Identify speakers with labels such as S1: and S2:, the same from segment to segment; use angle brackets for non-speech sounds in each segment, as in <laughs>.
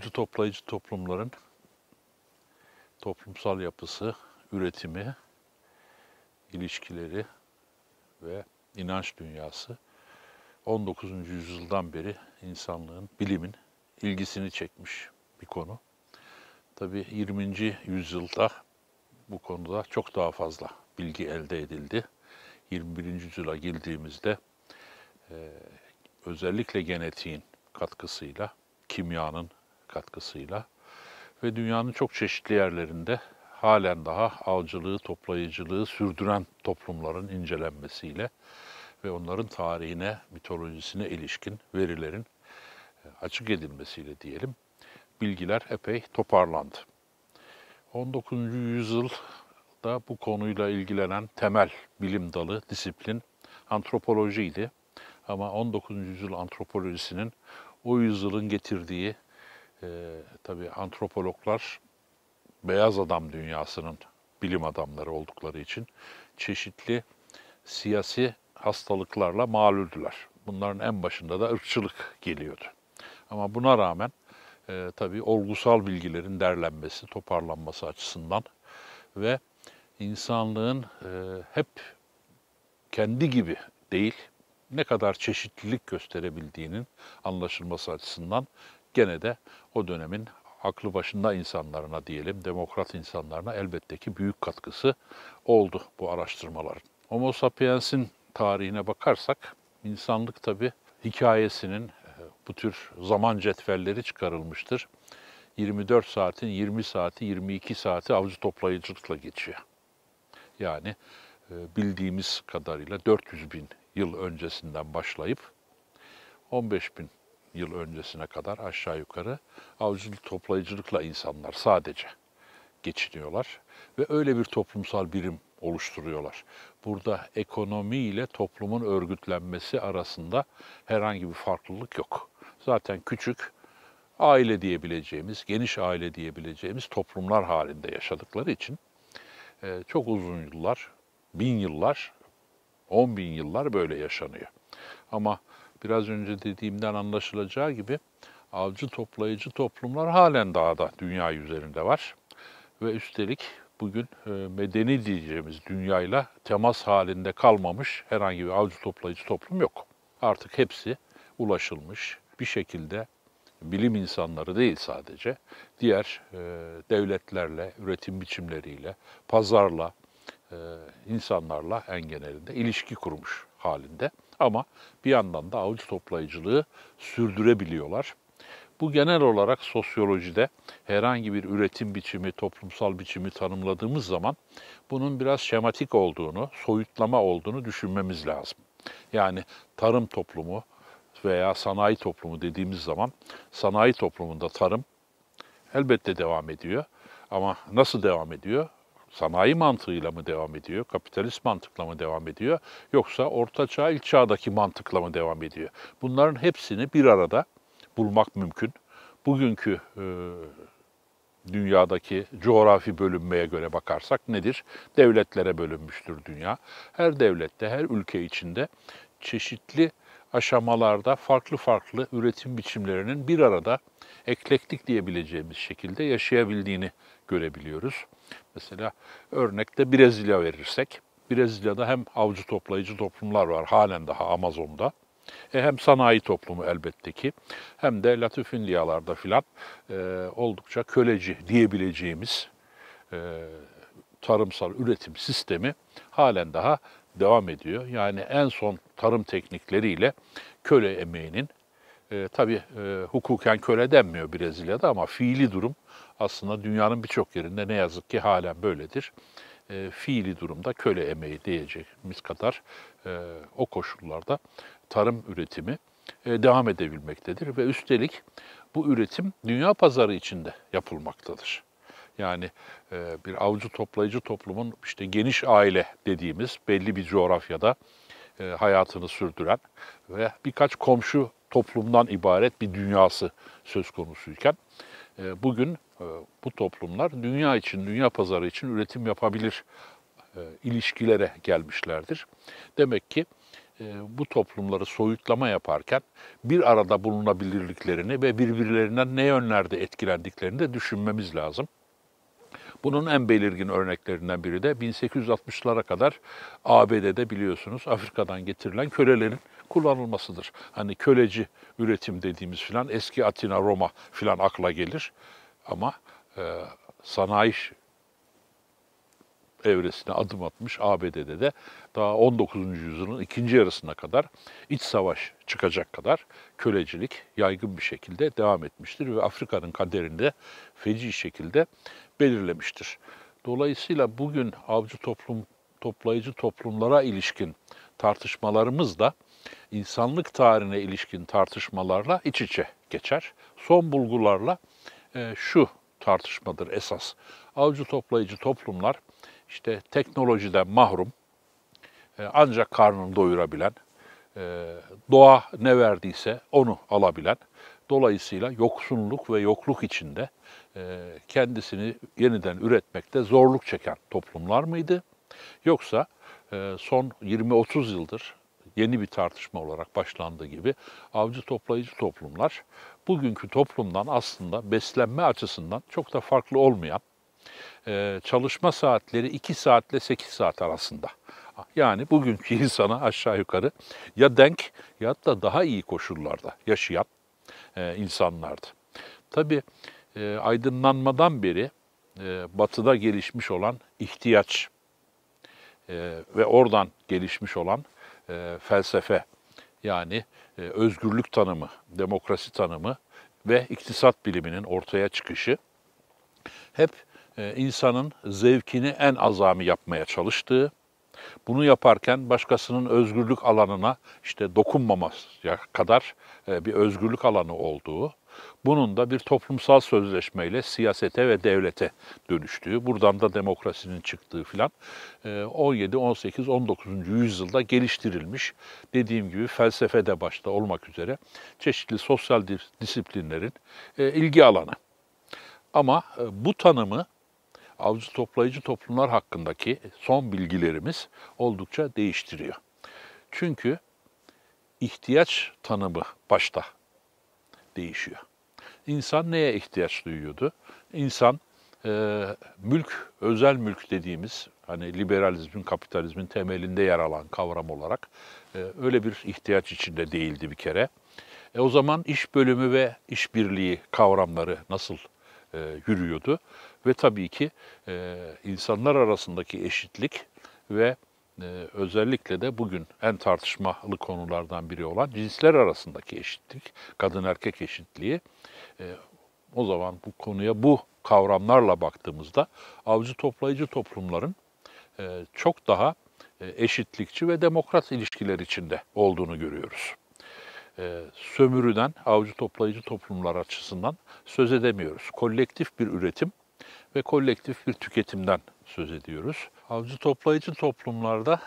S1: avcı toplayıcı toplumların toplumsal yapısı, üretimi, ilişkileri ve inanç dünyası 19. yüzyıldan beri insanlığın, bilimin ilgisini çekmiş bir konu. Tabi 20. yüzyılda bu konuda çok daha fazla bilgi elde edildi. 21. yüzyıla girdiğimizde özellikle genetiğin katkısıyla kimyanın katkısıyla ve dünyanın çok çeşitli yerlerinde halen daha avcılığı, toplayıcılığı sürdüren toplumların incelenmesiyle ve onların tarihine, mitolojisine ilişkin verilerin e, açık edilmesiyle diyelim bilgiler epey toparlandı. 19. yüzyılda bu konuyla ilgilenen temel bilim dalı, disiplin antropolojiydi. Ama 19. yüzyıl antropolojisinin o yüzyılın getirdiği e, tabii antropologlar beyaz adam dünyasının bilim adamları oldukları için çeşitli siyasi hastalıklarla malüldüler. Bunların en başında da ırkçılık geliyordu. Ama buna rağmen e, tabii olgusal bilgilerin derlenmesi, toparlanması açısından ve insanlığın e, hep kendi gibi değil, ne kadar çeşitlilik gösterebildiğinin anlaşılması açısından gene de o dönemin aklı başında insanlarına diyelim, demokrat insanlarına elbette ki büyük katkısı oldu bu araştırmaların. Homo sapiens'in tarihine bakarsak insanlık tabi hikayesinin e, bu tür zaman cetvelleri çıkarılmıştır. 24 saatin 20 saati, 22 saati avcı toplayıcılıkla geçiyor. Yani e, bildiğimiz kadarıyla 400 bin yıl öncesinden başlayıp 15 bin yıl öncesine kadar aşağı yukarı avcılık toplayıcılıkla insanlar sadece geçiniyorlar ve öyle bir toplumsal birim oluşturuyorlar. Burada ekonomi ile toplumun örgütlenmesi arasında herhangi bir farklılık yok. Zaten küçük aile diyebileceğimiz, geniş aile diyebileceğimiz toplumlar halinde yaşadıkları için e, çok uzun yıllar, bin yıllar, on bin yıllar böyle yaşanıyor. Ama biraz önce dediğimden anlaşılacağı gibi avcı toplayıcı toplumlar halen daha da dünya üzerinde var. Ve üstelik bugün e, medeni diyeceğimiz dünyayla temas halinde kalmamış herhangi bir avcı toplayıcı toplum yok. Artık hepsi ulaşılmış bir şekilde bilim insanları değil sadece, diğer e, devletlerle, üretim biçimleriyle, pazarla, e, insanlarla en genelinde ilişki kurmuş halinde ama bir yandan da avcı toplayıcılığı sürdürebiliyorlar. Bu genel olarak sosyolojide herhangi bir üretim biçimi, toplumsal biçimi tanımladığımız zaman bunun biraz şematik olduğunu, soyutlama olduğunu düşünmemiz lazım. Yani tarım toplumu veya sanayi toplumu dediğimiz zaman sanayi toplumunda tarım elbette devam ediyor ama nasıl devam ediyor? sanayi mantığıyla mı devam ediyor, kapitalist mantıkla mı devam ediyor, yoksa orta çağ, ilk çağdaki mantıkla mı devam ediyor? Bunların hepsini bir arada bulmak mümkün. Bugünkü e, dünyadaki coğrafi bölünmeye göre bakarsak nedir? Devletlere bölünmüştür dünya. Her devlette, her ülke içinde çeşitli aşamalarda farklı farklı üretim biçimlerinin bir arada eklektik diyebileceğimiz şekilde yaşayabildiğini görebiliyoruz. Mesela örnekte Brezilya verirsek, Brezilya'da hem avcı toplayıcı toplumlar var halen daha Amazon'da. E, hem sanayi toplumu elbette ki hem de Latifündiyalarda filan e, oldukça köleci diyebileceğimiz e, tarımsal üretim sistemi halen daha devam ediyor. Yani en son tarım teknikleriyle köle emeğinin e, tabii e, hukuken köle denmiyor Brezilya'da ama fiili durum aslında dünyanın birçok yerinde ne yazık ki halen böyledir. E, fiili durumda köle emeği diyeceğimiz kadar e, o koşullarda tarım üretimi e, devam edebilmektedir. Ve üstelik bu üretim dünya pazarı içinde yapılmaktadır. Yani e, bir avcı toplayıcı toplumun işte geniş aile dediğimiz belli bir coğrafyada e, hayatını sürdüren ve birkaç komşu toplumdan ibaret bir dünyası söz konusuyken e, bugün e, bu toplumlar dünya için, dünya pazarı için üretim yapabilir e, ilişkilere gelmişlerdir. Demek ki bu toplumları soyutlama yaparken bir arada bulunabilirliklerini ve birbirlerinden ne yönlerde etkilendiklerini de düşünmemiz lazım. Bunun en belirgin örneklerinden biri de 1860'lara kadar ABD'de biliyorsunuz Afrika'dan getirilen kölelerin kullanılmasıdır. Hani köleci üretim dediğimiz filan eski Atina, Roma filan akla gelir. Ama e, sanayi evresine adım atmış ABD'de de daha 19. yüzyılın ikinci yarısına kadar iç savaş çıkacak kadar kölecilik yaygın bir şekilde devam etmiştir ve Afrika'nın kaderinde feci şekilde belirlemiştir. Dolayısıyla bugün avcı toplum, toplayıcı toplumlara ilişkin tartışmalarımız da insanlık tarihine ilişkin tartışmalarla iç içe geçer. Son bulgularla e, şu tartışmadır esas. Avcı toplayıcı toplumlar işte teknolojiden mahrum, e, ancak karnını doyurabilen, e, doğa ne verdiyse onu alabilen Dolayısıyla yoksunluk ve yokluk içinde e, kendisini yeniden üretmekte zorluk çeken toplumlar mıydı? Yoksa e, son 20-30 yıldır yeni bir tartışma olarak başlandığı gibi avcı toplayıcı toplumlar bugünkü toplumdan aslında beslenme açısından çok da farklı olmayan e, çalışma saatleri 2 saatle 8 saat arasında. Yani bugünkü <laughs> insana aşağı yukarı ya denk ya da daha iyi koşullarda yaşayan e, insanlardı. Tabii e, aydınlanmadan beri e, batıda gelişmiş olan ihtiyaç ve oradan gelişmiş olan felsefe yani özgürlük tanımı, demokrasi tanımı ve iktisat biliminin ortaya çıkışı hep insanın zevkini en azami yapmaya çalıştığı, bunu yaparken başkasının özgürlük alanına işte dokunmamasya kadar e, bir özgürlük alanı olduğu, bunun da bir toplumsal sözleşmeyle siyasete ve devlete dönüştüğü, buradan da demokrasinin çıktığı filan 17, 18, 19. yüzyılda geliştirilmiş dediğim gibi felsefede başta olmak üzere çeşitli sosyal disiplinlerin e, ilgi alanı. Ama e, bu tanımı avcı toplayıcı toplumlar hakkındaki son bilgilerimiz oldukça değiştiriyor. Çünkü ihtiyaç tanımı başta değişiyor. İnsan neye ihtiyaç duyuyordu? İnsan e, mülk, özel mülk dediğimiz hani liberalizmin, kapitalizmin temelinde yer alan kavram olarak e, öyle bir ihtiyaç içinde değildi bir kere. E, o zaman iş bölümü ve işbirliği kavramları nasıl e, yürüyordu. Ve tabii ki e, insanlar arasındaki eşitlik ve e, özellikle de bugün en tartışmalı konulardan biri olan cinsler arasındaki eşitlik, kadın erkek eşitliği. E, o zaman bu konuya bu kavramlarla baktığımızda avcı toplayıcı toplumların e, çok daha e, eşitlikçi ve demokrat ilişkiler içinde olduğunu görüyoruz. E, sömürüden, avcı toplayıcı toplumlar açısından söz edemiyoruz. Kolektif bir üretim ve kolektif bir tüketimden söz ediyoruz. Avcı toplayıcı toplumlarda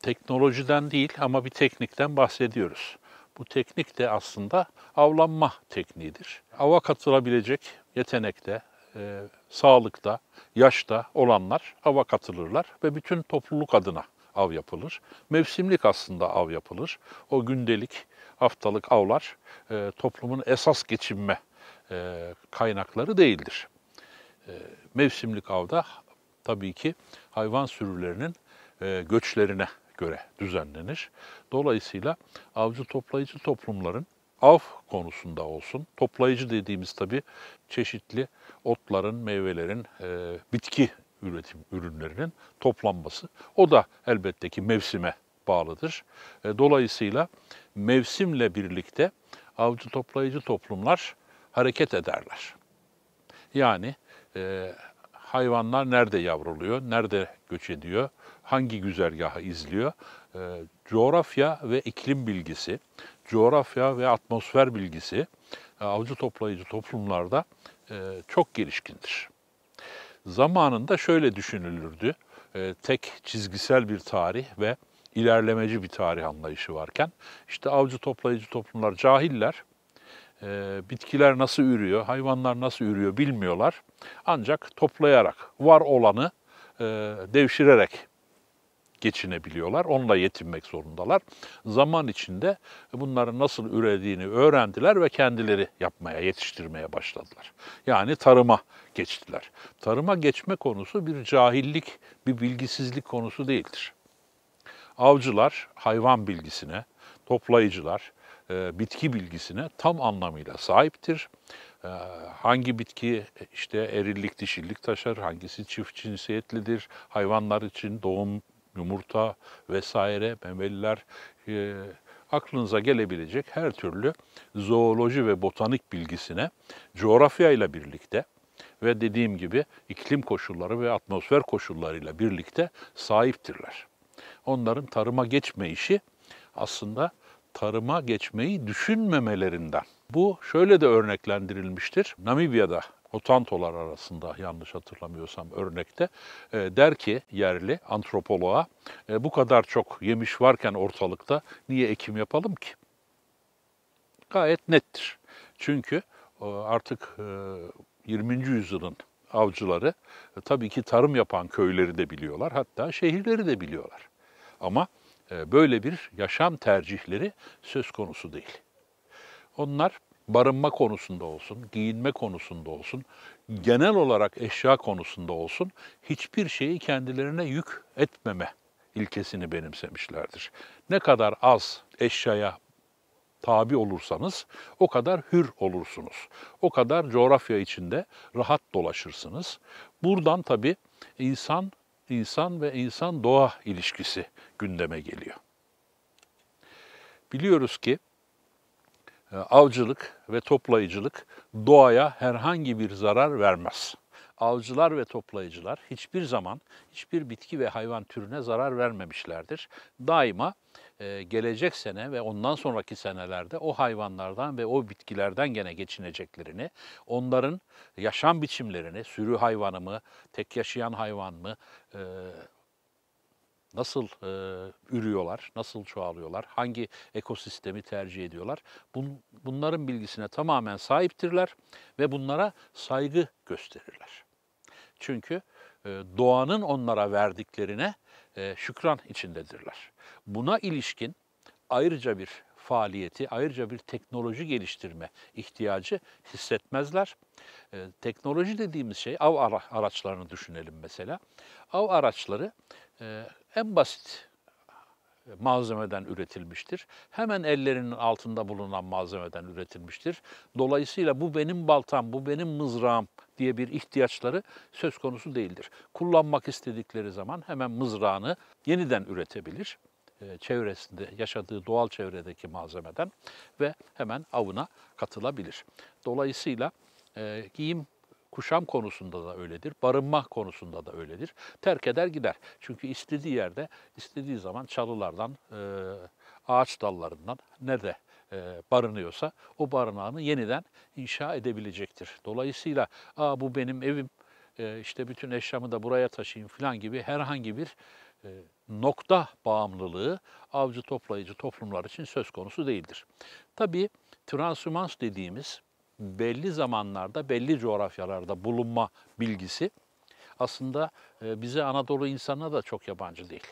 S1: teknolojiden değil ama bir teknikten bahsediyoruz. Bu teknik de aslında avlanma tekniğidir. Ava katılabilecek yetenekte, e, sağlıkta, yaşta olanlar ava katılırlar ve bütün topluluk adına av yapılır. Mevsimlik aslında av yapılır. O gündelik, haftalık avlar e, toplumun esas geçinme e, kaynakları değildir. E, mevsimlik avda tabii ki hayvan sürülerinin e, göçlerine göre düzenlenir. Dolayısıyla avcı toplayıcı toplumların av konusunda olsun, toplayıcı dediğimiz tabii çeşitli otların, meyvelerin, e, bitki üretim ürünlerinin toplanması. O da elbette ki mevsime bağlıdır. E, dolayısıyla mevsimle birlikte avcı toplayıcı toplumlar hareket ederler. Yani e, hayvanlar nerede yavruluyor, nerede göç ediyor, hangi güzergahı izliyor? E, coğrafya ve iklim bilgisi, coğrafya ve atmosfer bilgisi e, avcı toplayıcı toplumlarda e, çok gelişkindir. Zamanında şöyle düşünülürdü. E, tek çizgisel bir tarih ve ilerlemeci bir tarih anlayışı varken işte avcı toplayıcı toplumlar cahiller. E, bitkiler nasıl ürüyor, hayvanlar nasıl ürüyor bilmiyorlar. Ancak toplayarak var olanı e, devşirerek geçinebiliyorlar. Onunla yetinmek zorundalar. Zaman içinde bunların nasıl ürediğini öğrendiler ve kendileri yapmaya, yetiştirmeye başladılar. Yani tarıma geçtiler. Tarıma geçme konusu bir cahillik, bir bilgisizlik konusu değildir. Avcılar hayvan bilgisine, toplayıcılar e, bitki bilgisine tam anlamıyla sahiptir e, hangi bitki işte erillik dişillik taşır, hangisi çift cinsiyetlidir, hayvanlar için doğum yumurta vesaire, memeliler, e, aklınıza gelebilecek her türlü zooloji ve botanik bilgisine coğrafyayla birlikte ve dediğim gibi iklim koşulları ve atmosfer koşullarıyla birlikte sahiptirler. Onların tarıma geçme işi aslında tarıma geçmeyi düşünmemelerinden. Bu şöyle de örneklendirilmiştir. Namibya'da mutantolar arasında yanlış hatırlamıyorsam örnekte e, der ki yerli antropoloğa e, bu kadar çok yemiş varken ortalıkta niye ekim yapalım ki? Gayet nettir. Çünkü e, artık e, 20. yüzyılın avcıları e, tabii ki tarım yapan köyleri de biliyorlar hatta şehirleri de biliyorlar. Ama e, böyle bir yaşam tercihleri söz konusu değil. Onlar barınma konusunda olsun, giyinme konusunda olsun, genel olarak eşya konusunda olsun hiçbir şeyi kendilerine yük etmeme ilkesini benimsemişlerdir. Ne kadar az eşyaya tabi olursanız o kadar hür olursunuz. O kadar coğrafya içinde rahat dolaşırsınız. Buradan tabii insan insan ve insan doğa ilişkisi gündeme geliyor. Biliyoruz ki ee, avcılık ve toplayıcılık doğaya herhangi bir zarar vermez. Avcılar ve toplayıcılar hiçbir zaman hiçbir bitki ve hayvan türüne zarar vermemişlerdir. Daima e, gelecek sene ve ondan sonraki senelerde o hayvanlardan ve o bitkilerden gene geçineceklerini, onların yaşam biçimlerini, sürü hayvanı mı, tek yaşayan hayvan mı, e, nasıl e, ürüyorlar, nasıl çoğalıyorlar, hangi ekosistemi tercih ediyorlar. Bun, bunların bilgisine tamamen sahiptirler ve bunlara saygı gösterirler. Çünkü e, doğanın onlara verdiklerine e, şükran içindedirler. Buna ilişkin ayrıca bir faaliyeti, ayrıca bir teknoloji geliştirme ihtiyacı hissetmezler. E, teknoloji dediğimiz şey av araçlarını düşünelim mesela. Av araçları e, en basit e, malzemeden üretilmiştir. Hemen ellerinin altında bulunan malzemeden üretilmiştir. Dolayısıyla bu benim baltam, bu benim mızrağım diye bir ihtiyaçları söz konusu değildir. Kullanmak istedikleri zaman hemen mızrağını yeniden üretebilir. E, çevresinde, yaşadığı doğal çevredeki malzemeden ve hemen avına katılabilir. Dolayısıyla e, giyim Kuşam konusunda da öyledir, barınma konusunda da öyledir. Terk eder gider. Çünkü istediği yerde, istediği zaman çalılardan, e, ağaç dallarından, ne nerede e, barınıyorsa o barınağını yeniden inşa edebilecektir. Dolayısıyla Aa, bu benim evim, e, işte bütün eşyamı da buraya taşıyayım falan gibi herhangi bir nokta bağımlılığı avcı toplayıcı toplumlar için söz konusu değildir. Tabii transhumans dediğimiz belli zamanlarda, belli coğrafyalarda bulunma bilgisi aslında e, bize Anadolu insanına da çok yabancı değil.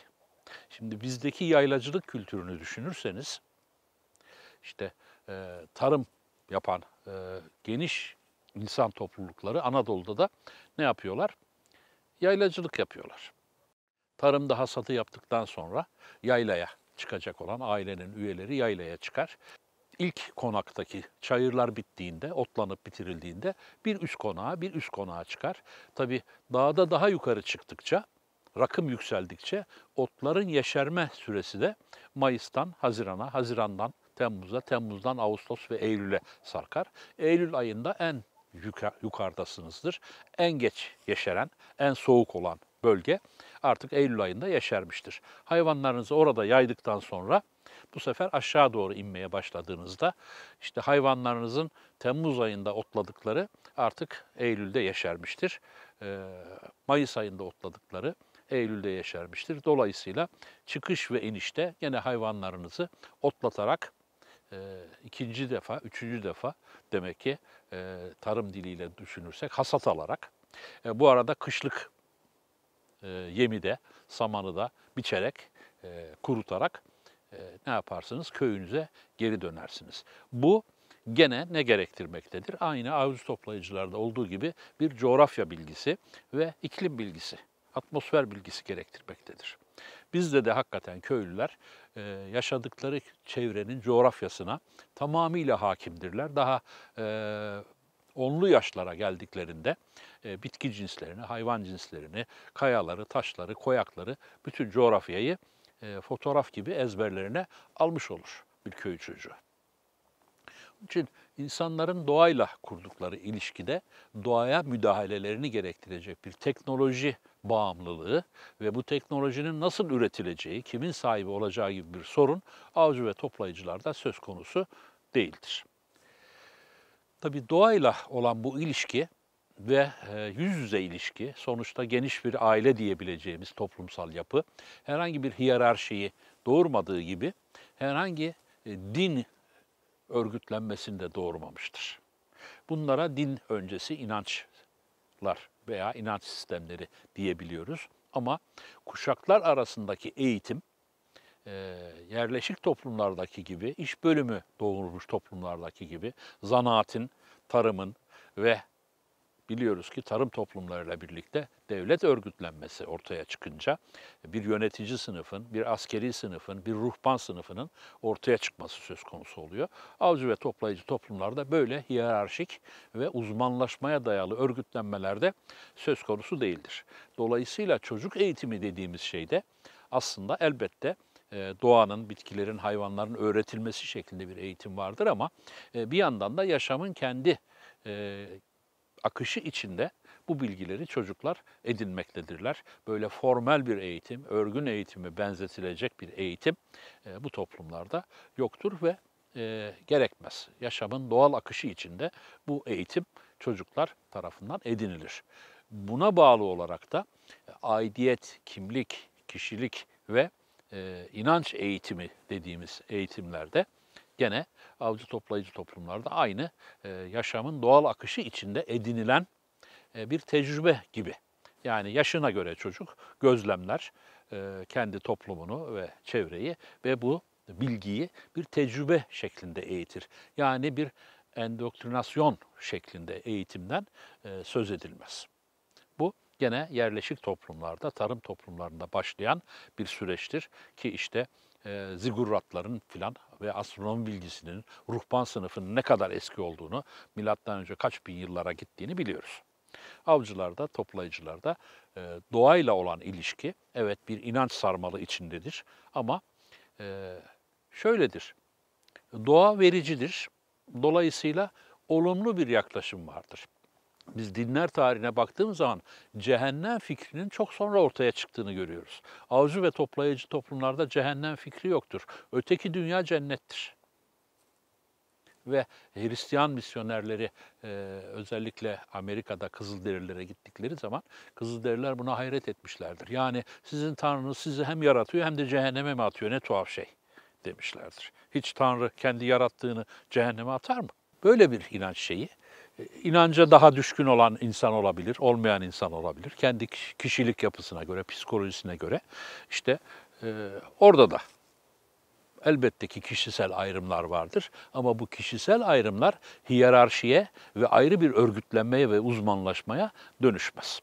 S1: Şimdi bizdeki yaylacılık kültürünü düşünürseniz, işte e, tarım yapan e, geniş insan toplulukları Anadolu'da da ne yapıyorlar? Yaylacılık yapıyorlar. Tarımda hasatı yaptıktan sonra yaylaya çıkacak olan ailenin üyeleri yaylaya çıkar ilk konaktaki çayırlar bittiğinde, otlanıp bitirildiğinde bir üst konağa, bir üst konağa çıkar. Tabi dağda daha yukarı çıktıkça, rakım yükseldikçe otların yeşerme süresi de Mayıs'tan Haziran'a, Haziran'dan Temmuz'a, Temmuz'dan Ağustos ve Eylül'e sarkar. Eylül ayında en yukarıdasınızdır. En geç yeşeren, en soğuk olan bölge artık Eylül ayında yeşermiştir. Hayvanlarınızı orada yaydıktan sonra bu sefer aşağı doğru inmeye başladığınızda işte hayvanlarınızın Temmuz ayında otladıkları artık Eylül'de yeşermiştir. Ee, Mayıs ayında otladıkları Eylül'de yeşermiştir. Dolayısıyla çıkış ve inişte yine hayvanlarınızı otlatarak e, ikinci defa, üçüncü defa demek ki e, tarım diliyle düşünürsek hasat alarak. E, bu arada kışlık e, yemi de, samanı da biçerek, e, kurutarak ee, ne yaparsınız? Köyünüze geri dönersiniz. Bu gene ne gerektirmektedir? Aynı avcı toplayıcılarda olduğu gibi bir coğrafya bilgisi ve iklim bilgisi, atmosfer bilgisi gerektirmektedir. Bizde de hakikaten köylüler e, yaşadıkları çevrenin coğrafyasına tamamıyla hakimdirler. Daha e, onlu yaşlara geldiklerinde e, bitki cinslerini, hayvan cinslerini, kayaları, taşları, koyakları, bütün coğrafyayı e, fotoğraf gibi ezberlerine almış olur bir köy çocuğu. Onun için insanların doğayla kurdukları ilişkide doğaya müdahalelerini gerektirecek bir teknoloji bağımlılığı ve bu teknolojinin nasıl üretileceği, kimin sahibi olacağı gibi bir sorun avcı ve toplayıcılarda söz konusu değildir. Tabii doğayla olan bu ilişki ve e, yüz yüze ilişki, sonuçta geniş bir aile diyebileceğimiz toplumsal yapı, herhangi bir hiyerarşiyi doğurmadığı gibi herhangi e, din örgütlenmesini de doğurmamıştır. Bunlara din öncesi inançlar veya inanç sistemleri diyebiliyoruz. Ama kuşaklar arasındaki eğitim e, yerleşik toplumlardaki gibi, iş bölümü doğurmuş toplumlardaki gibi zanaatin, tarımın ve biliyoruz ki tarım toplumlarıyla birlikte devlet örgütlenmesi ortaya çıkınca bir yönetici sınıfın, bir askeri sınıfın, bir ruhban sınıfının ortaya çıkması söz konusu oluyor. Avcı ve toplayıcı toplumlarda böyle hiyerarşik ve uzmanlaşmaya dayalı örgütlenmelerde söz konusu değildir. Dolayısıyla çocuk eğitimi dediğimiz şeyde aslında elbette e, doğanın, bitkilerin, hayvanların öğretilmesi şeklinde bir eğitim vardır ama e, bir yandan da yaşamın kendi e, akışı içinde bu bilgileri çocuklar edinmektedirler. Böyle formal bir eğitim, örgün eğitimi benzetilecek bir eğitim e, bu toplumlarda yoktur ve e, gerekmez. Yaşamın doğal akışı içinde bu eğitim çocuklar tarafından edinilir. Buna bağlı olarak da e, aidiyet, kimlik, kişilik ve e, inanç eğitimi dediğimiz eğitimlerde gene avcı toplayıcı toplumlarda aynı e, yaşamın doğal akışı içinde edinilen e, bir tecrübe gibi. Yani yaşına göre çocuk gözlemler e, kendi toplumunu ve çevreyi ve bu bilgiyi bir tecrübe şeklinde eğitir. Yani bir endoktrinasyon şeklinde eğitimden e, söz edilmez. Bu gene yerleşik toplumlarda, tarım toplumlarında başlayan bir süreçtir ki işte e, ziguratların filan ve astronomi bilgisinin ruhban sınıfının ne kadar eski olduğunu, milattan önce kaç bin yıllara gittiğini biliyoruz. Avcılarda, toplayıcılarda e, doğayla olan ilişki evet bir inanç sarmalı içindedir ama e, şöyledir. Doğa vericidir. Dolayısıyla olumlu bir yaklaşım vardır biz dinler tarihine baktığımız zaman cehennem fikrinin çok sonra ortaya çıktığını görüyoruz. Avcı ve toplayıcı toplumlarda cehennem fikri yoktur. Öteki dünya cennettir. Ve Hristiyan misyonerleri e, özellikle Amerika'da Kızılderililere gittikleri zaman Kızılderililer buna hayret etmişlerdir. Yani sizin Tanrınız sizi hem yaratıyor hem de cehenneme mi atıyor ne tuhaf şey demişlerdir. Hiç Tanrı kendi yarattığını cehenneme atar mı? Böyle bir inanç şeyi inanca daha düşkün olan insan olabilir, olmayan insan olabilir. Kendi kişilik yapısına göre, psikolojisine göre işte e, orada da elbette ki kişisel ayrımlar vardır ama bu kişisel ayrımlar hiyerarşiye ve ayrı bir örgütlenmeye ve uzmanlaşmaya dönüşmez.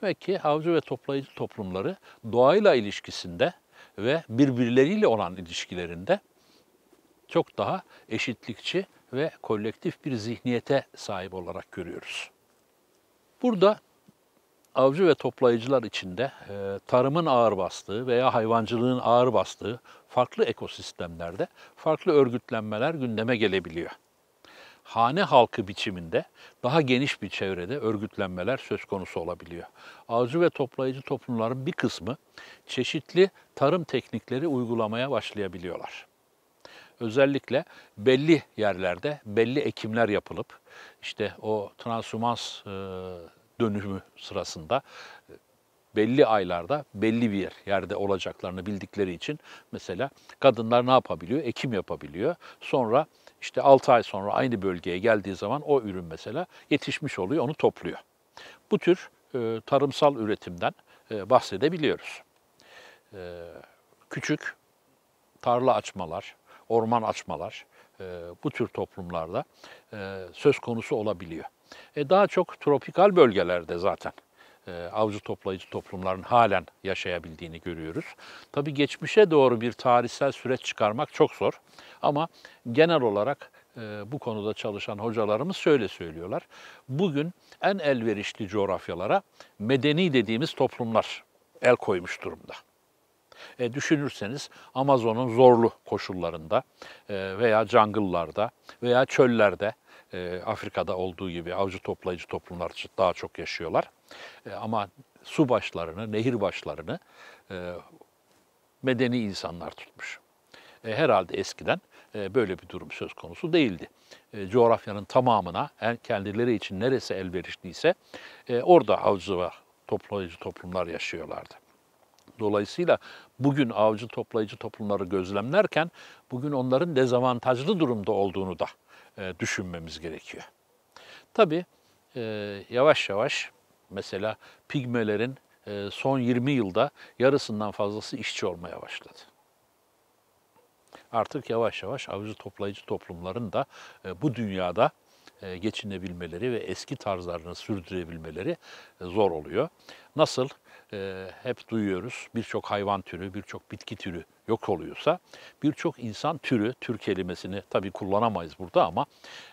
S1: Demek ki avcı ve toplayıcı toplumları doğayla ilişkisinde ve birbirleriyle olan ilişkilerinde çok daha eşitlikçi ve kolektif bir zihniyete sahip olarak görüyoruz. Burada avcı ve toplayıcılar içinde e, tarımın ağır bastığı veya hayvancılığın ağır bastığı farklı ekosistemlerde farklı örgütlenmeler gündeme gelebiliyor. Hane halkı biçiminde daha geniş bir çevrede örgütlenmeler söz konusu olabiliyor. Avcı ve toplayıcı toplumların bir kısmı çeşitli tarım teknikleri uygulamaya başlayabiliyorlar özellikle belli yerlerde belli ekimler yapılıp işte o transhumans e, dönümü sırasında e, belli aylarda belli bir yerde olacaklarını bildikleri için mesela kadınlar ne yapabiliyor? Ekim yapabiliyor. Sonra işte 6 ay sonra aynı bölgeye geldiği zaman o ürün mesela yetişmiş oluyor, onu topluyor. Bu tür e, tarımsal üretimden bahsedebiliyoruz. küçük tarla açmalar, orman açmalar e, bu tür toplumlarda e, söz konusu olabiliyor. E, daha çok tropikal bölgelerde zaten e, avcı toplayıcı toplumların halen yaşayabildiğini görüyoruz. Tabii geçmişe doğru bir tarihsel süreç çıkarmak çok zor ama genel olarak e, bu konuda çalışan hocalarımız şöyle söylüyorlar. Bugün en elverişli coğrafyalara medeni dediğimiz toplumlar el koymuş durumda e, düşünürseniz Amazon'un zorlu koşullarında e, veya jungle'larda veya çöllerde e, Afrika'da olduğu gibi avcı toplayıcı toplumlar daha çok yaşıyorlar. E, ama su başlarını, nehir başlarını e, medeni insanlar tutmuş. E, herhalde eskiden e, böyle bir durum söz konusu değildi. E, coğrafyanın tamamına kendileri için neresi elverişliyse e, orada avcı ve toplayıcı toplumlar yaşıyorlardı. Dolayısıyla bugün avcı toplayıcı toplumları gözlemlerken bugün onların dezavantajlı durumda olduğunu da e, düşünmemiz gerekiyor. Tabii e, yavaş yavaş mesela pigmelerin e, son 20 yılda yarısından fazlası işçi olmaya başladı artık yavaş yavaş avcı toplayıcı toplumların da e, bu dünyada e, geçinebilmeleri ve eski tarzlarını sürdürebilmeleri e, zor oluyor. Nasıl e, hep duyuyoruz. Birçok hayvan türü, birçok bitki türü yok oluyorsa birçok insan türü, tür kelimesini tabii kullanamayız burada ama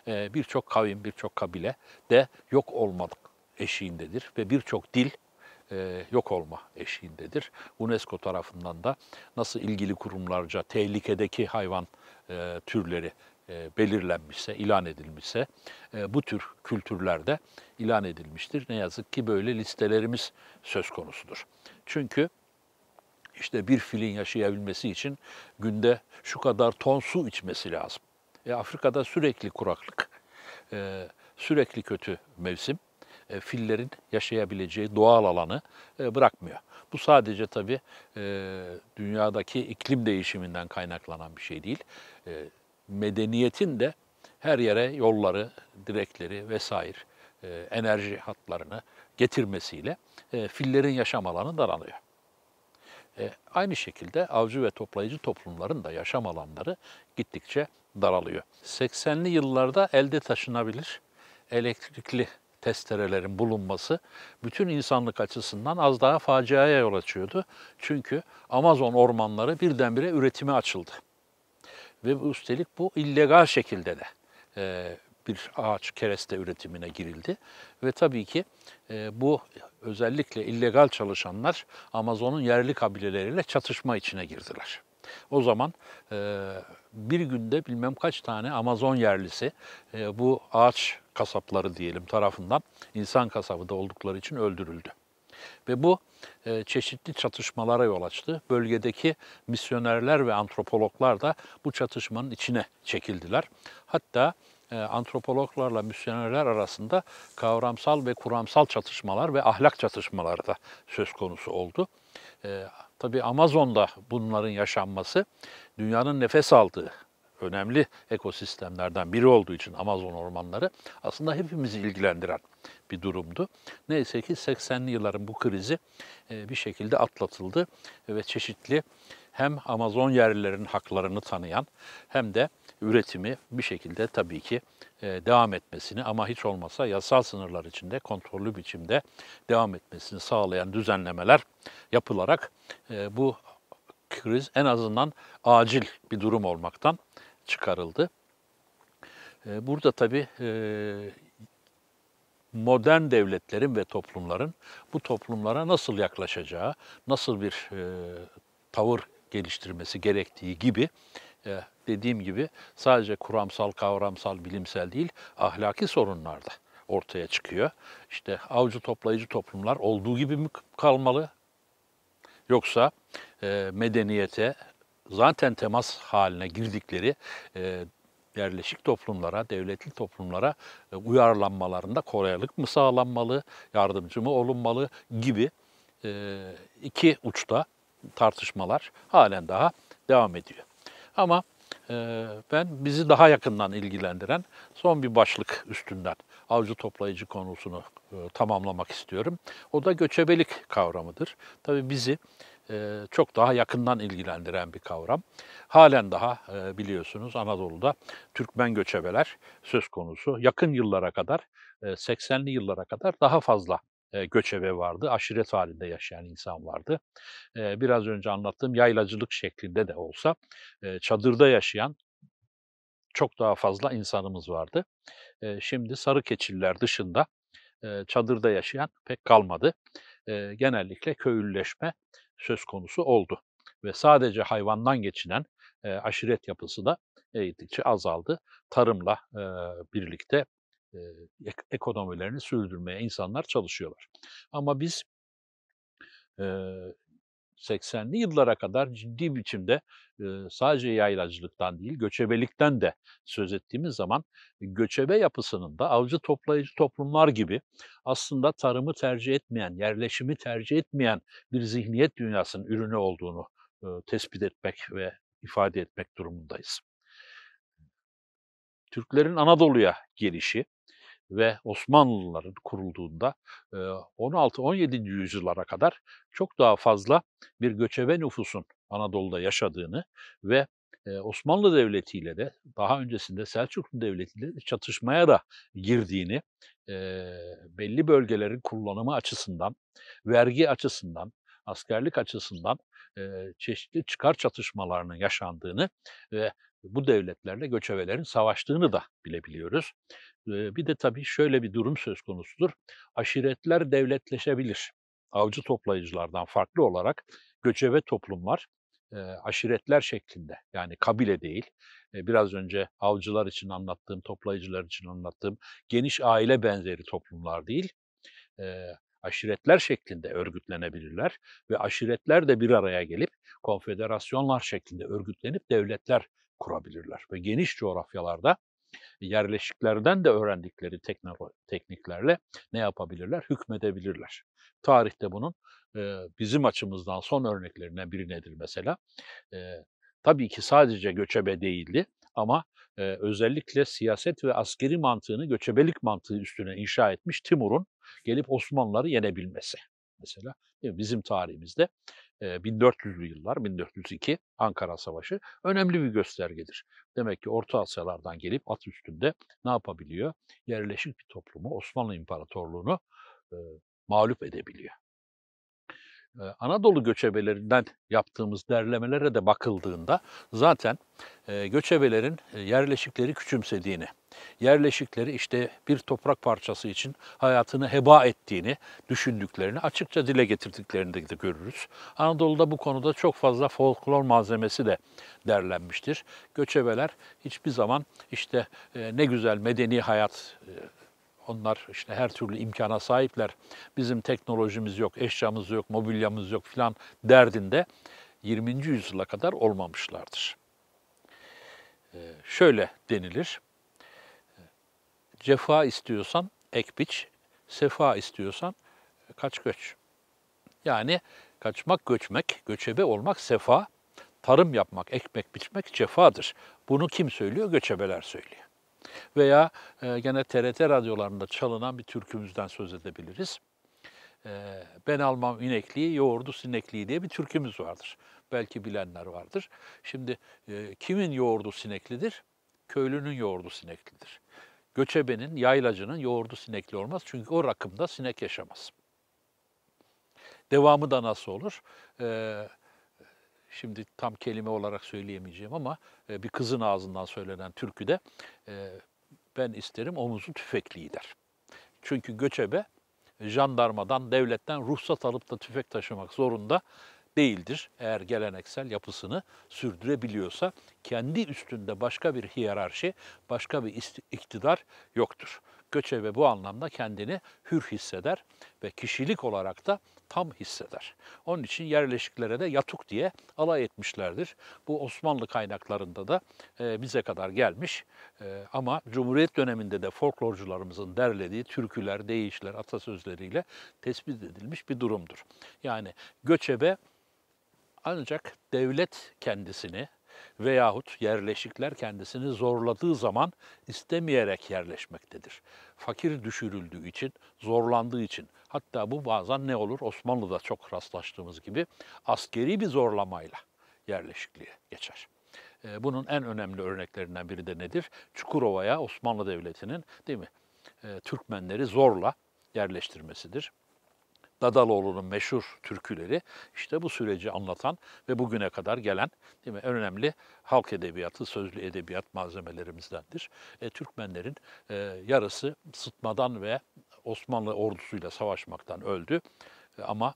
S1: e, birçok kavim, birçok kabile de yok olmadık eşiğindedir ve birçok dil e, yok olma eşiğindedir. UNESCO tarafından da nasıl ilgili kurumlarca tehlikedeki hayvan e, türleri e, belirlenmişse, ilan edilmişse e, bu tür kültürlerde ilan edilmiştir. Ne yazık ki böyle listelerimiz söz konusudur. Çünkü işte bir filin yaşayabilmesi için günde şu kadar ton su içmesi lazım. E, Afrika'da sürekli kuraklık, e, sürekli kötü mevsim fillerin yaşayabileceği doğal alanı bırakmıyor. Bu sadece tabii dünyadaki iklim değişiminden kaynaklanan bir şey değil medeniyetin de her yere yolları, direkleri vesaire e, enerji hatlarını getirmesiyle e, fillerin yaşam alanı daralıyor. E, aynı şekilde avcı ve toplayıcı toplumların da yaşam alanları gittikçe daralıyor. 80'li yıllarda elde taşınabilir elektrikli testerelerin bulunması bütün insanlık açısından az daha faciaya yol açıyordu. Çünkü Amazon ormanları birdenbire üretime açıldı. Ve üstelik bu illegal şekilde de e, bir ağaç kereste üretimine girildi. Ve tabii ki e, bu özellikle illegal çalışanlar Amazon'un yerli kabileleriyle çatışma içine girdiler. O zaman e, bir günde bilmem kaç tane Amazon yerlisi e, bu ağaç kasapları diyelim tarafından insan kasabı da oldukları için öldürüldü. Ve bu e, çeşitli çatışmalara yol açtı. Bölgedeki misyonerler ve antropologlar da bu çatışmanın içine çekildiler. Hatta e, antropologlarla misyonerler arasında kavramsal ve kuramsal çatışmalar ve ahlak çatışmaları da söz konusu oldu. E, Tabii Amazon'da bunların yaşanması dünyanın nefes aldığı önemli ekosistemlerden biri olduğu için Amazon ormanları aslında hepimizi ilgilendiren bir durumdu. Neyse ki 80'li yılların bu krizi e, bir şekilde atlatıldı ve çeşitli hem Amazon yerlilerinin haklarını tanıyan hem de üretimi bir şekilde tabii ki e, devam etmesini ama hiç olmasa yasal sınırlar içinde kontrollü biçimde devam etmesini sağlayan düzenlemeler yapılarak e, bu kriz en azından acil bir durum olmaktan çıkarıldı. Ee, burada tabii e, modern devletlerin ve toplumların bu toplumlara nasıl yaklaşacağı, nasıl bir e, tavır geliştirmesi gerektiği gibi e, dediğim gibi sadece kuramsal, kavramsal, bilimsel değil, ahlaki sorunlar da ortaya çıkıyor. İşte avcı toplayıcı toplumlar olduğu gibi mi kalmalı? Yoksa e, medeniyete, zaten temas haline girdikleri e, yerleşik toplumlara, devletli toplumlara e, uyarlanmalarında kolaylık mı sağlanmalı, yardımcı mı olunmalı gibi e, iki uçta tartışmalar halen daha devam ediyor. Ama e, ben bizi daha yakından ilgilendiren son bir başlık üstünden avcı toplayıcı konusunu e, tamamlamak istiyorum. O da göçebelik kavramıdır. Tabii bizi e, çok daha yakından ilgilendiren bir kavram. Halen daha e, biliyorsunuz Anadolu'da Türkmen göçebeler söz konusu. Yakın yıllara kadar, 80'li e, yıllara kadar daha fazla göçebe vardı, aşiret halinde yaşayan insan vardı. Biraz önce anlattığım yaylacılık şeklinde de olsa çadırda yaşayan çok daha fazla insanımız vardı. Şimdi sarı keçiller dışında çadırda yaşayan pek kalmadı. Genellikle köylüleşme söz konusu oldu. Ve sadece hayvandan geçinen e, aşiret yapısı da e, azaldı. Tarımla e, birlikte e, ekonomilerini sürdürmeye insanlar çalışıyorlar. Ama biz e, 80'li yıllara kadar ciddi biçimde sadece yaylacılıktan değil göçebelikten de söz ettiğimiz zaman göçebe yapısının da avcı toplayıcı toplumlar gibi aslında tarımı tercih etmeyen, yerleşimi tercih etmeyen bir zihniyet dünyasının ürünü olduğunu tespit etmek ve ifade etmek durumundayız. Türklerin Anadolu'ya gelişi ve Osmanlıların kurulduğunda 16-17. yüzyıllara kadar çok daha fazla bir göçebe nüfusun Anadolu'da yaşadığını ve Osmanlı Devleti ile de daha öncesinde Selçuklu Devleti ile de çatışmaya da girdiğini, belli bölgelerin kullanımı açısından, vergi açısından, askerlik açısından çeşitli çıkar çatışmalarının yaşandığını ve bu devletlerle göçevelerin savaştığını da bilebiliyoruz. Bir de tabii şöyle bir durum söz konusudur. Aşiretler devletleşebilir. Avcı toplayıcılardan farklı olarak göçebe toplumlar aşiretler şeklinde yani kabile değil. Biraz önce avcılar için anlattığım, toplayıcılar için anlattığım geniş aile benzeri toplumlar değil aşiretler şeklinde örgütlenebilirler ve aşiretler de bir araya gelip konfederasyonlar şeklinde örgütlenip devletler kurabilirler. Ve geniş coğrafyalarda yerleşiklerden de öğrendikleri tekniklerle ne yapabilirler? Hükmedebilirler. Tarihte bunun bizim açımızdan son örneklerinden biri nedir mesela? Tabii ki sadece göçebe değildi ama özellikle siyaset ve askeri mantığını göçebelik mantığı üstüne inşa etmiş Timur'un gelip Osmanlıları yenebilmesi. Mesela bizim tarihimizde 1400'lü yıllar, 1402 Ankara Savaşı önemli bir göstergedir. Demek ki Orta Asyalardan gelip at üstünde ne yapabiliyor? Yerleşik bir toplumu, Osmanlı İmparatorluğunu e, mağlup edebiliyor. Anadolu göçebelerinden yaptığımız derlemelere de bakıldığında zaten göçebelerin yerleşikleri küçümsediğini, yerleşikleri işte bir toprak parçası için hayatını heba ettiğini düşündüklerini açıkça dile getirdiklerini de görürüz. Anadolu'da bu konuda çok fazla folklor malzemesi de derlenmiştir. Göçebeler hiçbir zaman işte ne güzel medeni hayat onlar işte her türlü imkana sahipler. Bizim teknolojimiz yok, eşyamız yok, mobilyamız yok filan derdinde 20. yüzyıla kadar olmamışlardır. Ee, şöyle denilir. Ee, cefa istiyorsan ek biç, sefa istiyorsan kaç göç. Yani kaçmak, göçmek, göçebe olmak sefa, tarım yapmak, ekmek biçmek cefadır. Bunu kim söylüyor? Göçebeler söylüyor. Veya e, gene TRT radyolarında çalınan bir türkümüzden söz edebiliriz. E, ben almam inekliği, yoğurdu sinekliği diye bir türkümüz vardır. Belki bilenler vardır. Şimdi e, kimin yoğurdu sineklidir? Köylünün yoğurdu sineklidir. Göçebenin, yaylacının yoğurdu sinekli olmaz. Çünkü o rakımda sinek yaşamaz. Devamı da nasıl olur? Ee, şimdi tam kelime olarak söyleyemeyeceğim ama e, bir kızın ağzından söylenen türküde e, ben isterim omuzu tüfekliyi der. Çünkü göçebe jandarmadan, devletten ruhsat alıp da tüfek taşımak zorunda değildir. Eğer geleneksel yapısını sürdürebiliyorsa kendi üstünde başka bir hiyerarşi, başka bir iktidar yoktur. Göçebe bu anlamda kendini hür hisseder ve kişilik olarak da tam hisseder. Onun için yerleşiklere de yatuk diye alay etmişlerdir. Bu Osmanlı kaynaklarında da e, bize kadar gelmiş e, ama Cumhuriyet döneminde de folklorcularımızın derlediği türküler, deyişler, atasözleriyle tespit edilmiş bir durumdur. Yani göçebe ancak devlet kendisini veyahut yerleşikler kendisini zorladığı zaman istemeyerek yerleşmektedir. Fakir düşürüldüğü için, zorlandığı için hatta bu bazen ne olur Osmanlı'da çok rastlaştığımız gibi askeri bir zorlamayla yerleşikliğe geçer. Ee, bunun en önemli örneklerinden biri de nedir? Çukurova'ya Osmanlı Devleti'nin değil mi? E, Türkmenleri zorla yerleştirmesidir. Dadaloğlu'nun meşhur türküleri işte bu süreci anlatan ve bugüne kadar gelen değil mi, en önemli halk edebiyatı, sözlü edebiyat malzemelerimizdendir. E, Türkmenlerin e, yarısı sıtmadan ve Osmanlı ordusuyla savaşmaktan öldü e, ama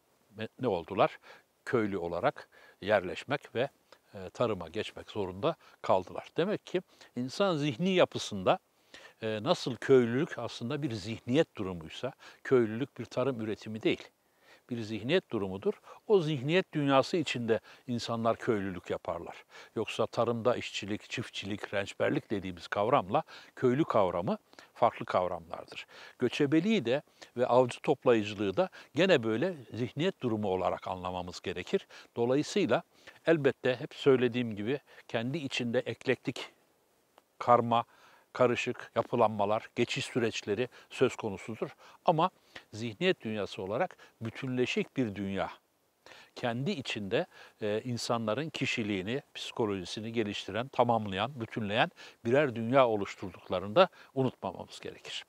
S1: ne oldular? Köylü olarak yerleşmek ve e, tarıma geçmek zorunda kaldılar. Demek ki insan zihni yapısında ee, nasıl köylülük aslında bir zihniyet durumuysa, köylülük bir tarım üretimi değil, bir zihniyet durumudur. O zihniyet dünyası içinde insanlar köylülük yaparlar. Yoksa tarımda işçilik, çiftçilik, rençberlik dediğimiz kavramla köylü kavramı farklı kavramlardır. Göçebeliği de ve avcı toplayıcılığı da gene böyle zihniyet durumu olarak anlamamız gerekir. Dolayısıyla elbette hep söylediğim gibi kendi içinde eklektik karma, karışık yapılanmalar, geçiş süreçleri söz konusudur. Ama zihniyet dünyası olarak bütünleşik bir dünya kendi içinde e, insanların kişiliğini, psikolojisini geliştiren, tamamlayan, bütünleyen birer dünya oluşturduklarını da unutmamamız gerekir.